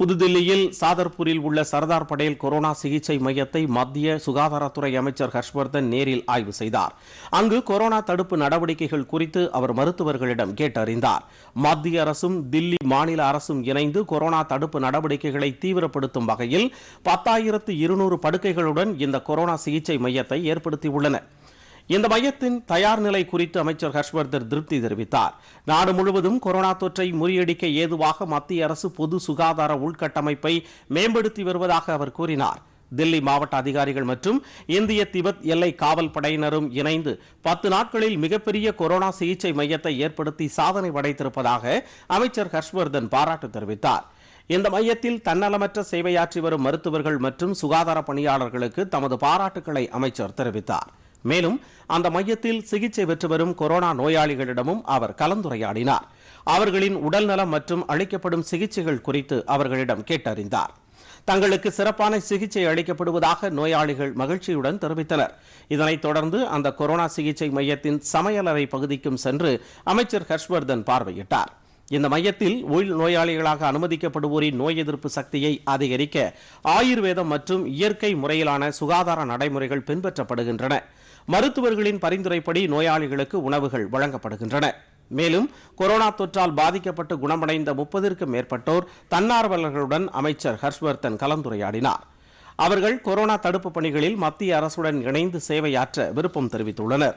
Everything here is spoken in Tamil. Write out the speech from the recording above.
புதுதில்லியில் சாதர்பூரில் உள்ள சர்தார் படேல் கொரோனா சிகிச்சை மையத்தை மத்திய சுகாதாரத்துறை அமைச்சர் ஹர்ஷ்வர்தன் நேரில் ஆய்வு செய்தார் அங்கு கொரோனா தடுப்பு நடவடிக்கைகள் குறித்து அவர் மருத்துவர்களிடம் கேட்டறிந்தார் மத்திய அரசும் தில்லி மாநில அரசும் இணைந்து கொரோனா தடுப்பு நடவடிக்கைகளை தீவிரப்படுத்தும் வகையில் பத்தாயிரத்து இருநூறு படுக்கைகளுடன் இந்த கொரோனா சிகிச்சை மையத்தை ஏற்படுத்தியுள்ளனா் இந்த மையத்தின் தயார் நிலை குறித்து அமைச்சர் ஹர்ஷ்வர்தர் திருப்தி தெரிவித்தார் நாடு முழுவதும் கொரோனா தொற்றை முறியடிக்க ஏதுவாக மத்திய அரசு பொது சுகாதார உள்கட்டமைப்பை மேம்படுத்தி வருவதாக அவர் கூறினார் தில்லி மாவட்ட அதிகாரிகள் மற்றும் இந்திய திபெத் எல்லை காவல் படையினரும் இணைந்து பத்து நாட்களில் மிகப்பெரிய கொரோனா சிகிச்சை மையத்தை ஏற்படுத்தி சாதனை படைத்திருப்பதாக அமைச்சர் ஹர்ஷ்வர்தன் பாராட்டு தெரிவித்தார் இந்த மையத்தில் தன்னலமற்ற சேவையாற்றி வரும் மருத்துவர்கள் மற்றும் சுகாதார பணியாளர்களுக்கு தமது பாராட்டுக்களை அமைச்சர் தெரிவித்தார் மேலும் அந்த மையத்தில் சிகிச்சை பெற்று வரும் கொரோனா நோயாளிகளிடமும் அவர் கலந்துரையாடினார் அவர்களின் உடல்நலம் மற்றும் அளிக்கப்படும் சிகிச்சைகள் குறித்து அவர்களிடம் கேட்டறிந்தார் தங்களுக்கு சிறப்பான சிகிச்சை அளிக்கப்படுவதாக நோயாளிகள் மகிழ்ச்சியுடன் தெரிவித்தனர் இதனைத் தொடர்ந்து அந்த கொரோனா சிகிச்சை மையத்தின் சமையலறை பகுதிக்கும் சென்று அமைச்சர் ஹர்ஷ்வர்தன் பார்வையிட்டார் இந்த மையத்தில் உள் நோயாளிகளாக அனுமதிக்கப்படுவோரின் நோய் எதிர்ப்பு சக்தியை அதிகரிக்க ஆயுர்வேதம் மற்றும் இயற்கை முறையிலான சுகாதார நடைமுறைகள் பின்பற்றப்படுகின்றன மருத்துவர்களின் பரிந்துரைப்படி நோயாளிகளுக்கு உணவுகள் வழங்கப்படுகின்றன மேலும் கொரோனா தொற்றால் பாதிக்கப்பட்டு குணமடைந்த முப்பதிற்கும் மேற்பட்டோர் தன்னார்வலர்களுடன் அமைச்சர் ஹர்ஷ்வர்தன் கலந்துரையாடினார் அவர்கள் கொரோனா தடுப்பு பணிகளில் மத்திய அரசுடன் இணைந்து சேவையாற்ற விருப்பம் தெரிவித்துள்ளனர்